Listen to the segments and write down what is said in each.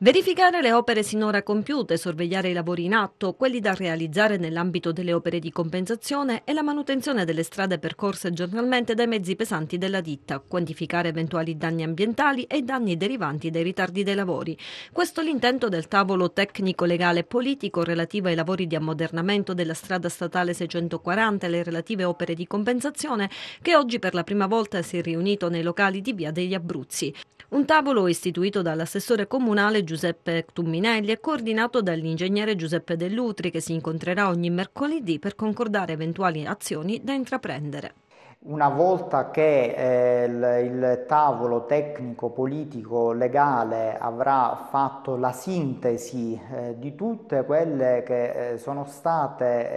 Verificare le opere sinora compiute, sorvegliare i lavori in atto, quelli da realizzare nell'ambito delle opere di compensazione e la manutenzione delle strade percorse giornalmente dai mezzi pesanti della ditta, quantificare eventuali danni ambientali e danni derivanti dai ritardi dei lavori. Questo è l'intento del tavolo tecnico-legale e politico relativo ai lavori di ammodernamento della strada statale 640 e le relative opere di compensazione che oggi per la prima volta si è riunito nei locali di Via degli Abruzzi. Un tavolo istituito dall'assessore comunale Giuseppe Tumminelli è coordinato dall'ingegnere Giuseppe Dell'Utri che si incontrerà ogni mercoledì per concordare eventuali azioni da intraprendere. Una volta che eh, il, tavolo tecnico, politico, legale avrà fatto la sintesi eh, di tutte quelle che eh, sono state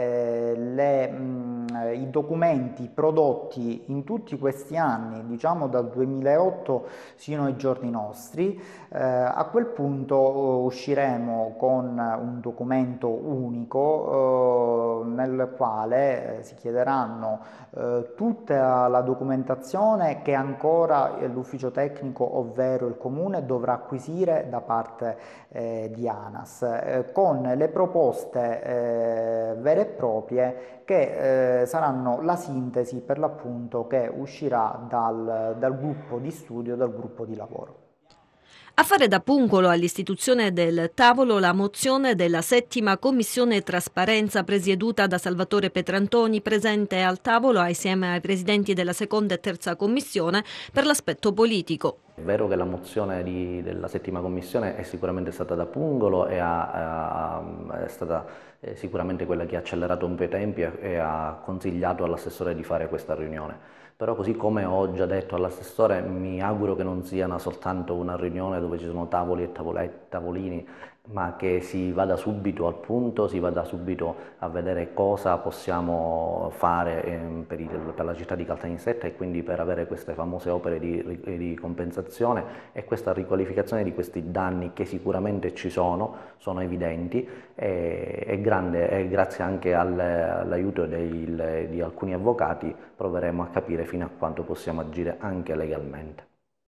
eh, le, mh, mm, i documenti prodotti in tutti questi anni, diciamo dal 2008 sino ai giorni nostri, eh, a quel punto eh, usciremo con un documento unico nel quale si chiederanno tutte tutta la documentazione che ancora l'ufficio tecnico, ovvero il comune, dovrà acquisire da parte eh, di ANAS, eh, con le proposte eh, vere e proprie che eh, saranno la sintesi per l'appunto che uscirà dal, dal gruppo di studio, dal gruppo di lavoro. A fare da pungolo all'istituzione del tavolo la mozione della settima commissione trasparenza presieduta da Salvatore Petrantoni presente al tavolo assieme ai presidenti della seconda e terza commissione per l'aspetto politico. È vero che la mozione di, della settima commissione è sicuramente stata da pungolo e ha, è stata eh, sicuramente quella che ha accelerato un po' i tempi e ha consigliato all'assessore di fare questa riunione però così come ho già detto all'assessore mi auguro che non sia una soltanto una riunione dove ci sono tavoli e tavolini ma che si vada subito al punto, si vada subito a vedere cosa possiamo fare ehm, per, il, per la città di Caltanissetta e quindi per avere queste famose opere di, di compensazione e questa riqualificazione di questi danni che sicuramente ci sono, sono evidenti e, e grande, e grazie anche all'aiuto di alcuni avvocati proveremo a capire fino a quanto possiamo agire anche legalmente.